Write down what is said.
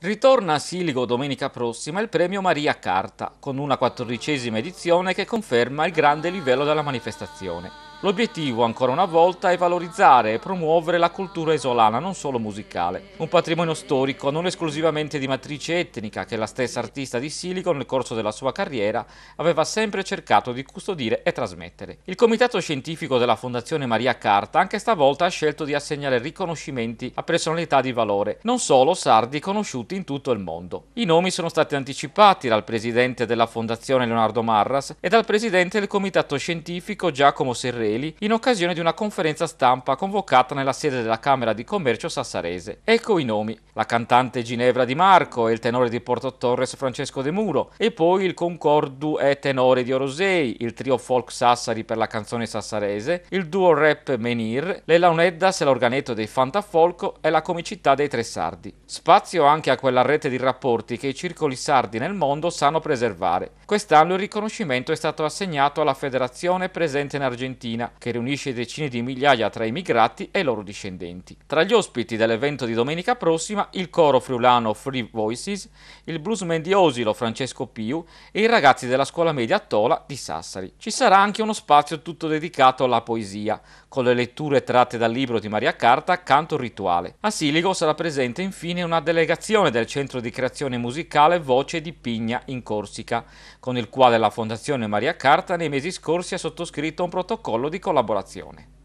Ritorna a Siligo domenica prossima il premio Maria Carta, con una quattordicesima edizione che conferma il grande livello della manifestazione. L'obiettivo, ancora una volta, è valorizzare e promuovere la cultura isolana, non solo musicale. Un patrimonio storico non esclusivamente di matrice etnica che la stessa artista di Silicon nel corso della sua carriera aveva sempre cercato di custodire e trasmettere. Il comitato scientifico della Fondazione Maria Carta anche stavolta ha scelto di assegnare riconoscimenti a personalità di valore, non solo sardi conosciuti in tutto il mondo. I nomi sono stati anticipati dal presidente della Fondazione Leonardo Marras e dal presidente del comitato scientifico Giacomo Serreri Sassareli in occasione di una conferenza stampa convocata nella sede della Camera di Commercio sassarese. Ecco i nomi, la cantante Ginevra Di Marco e il tenore di Porto Torres Francesco De Muro e poi il concordu e tenore di Orosei, il trio folk Sassari per la canzone sassarese, il duo rap Menir, le Launeddas e l'organetto dei Fantafolco e la comicità dei Tre Sardi. Spazio anche a quella rete di rapporti che i circoli sardi nel mondo sanno preservare. Quest'anno il riconoscimento è stato assegnato alla federazione presente in Argentina Argentina, che riunisce decine di migliaia tra immigrati e loro discendenti. Tra gli ospiti dell'evento di domenica prossima, il coro friulano Free Voices, il bluesman di Osilo Francesco Piu e i ragazzi della scuola media Tola di Sassari. Ci sarà anche uno spazio tutto dedicato alla poesia, con le letture tratte dal libro di Maria Carta Canto Rituale. A Siligo sarà presente infine una delegazione del Centro di Creazione Musicale Voce di Pigna in Corsica, con il quale la Fondazione Maria Carta nei mesi scorsi ha sottoscritto un protocollo di collaborazione.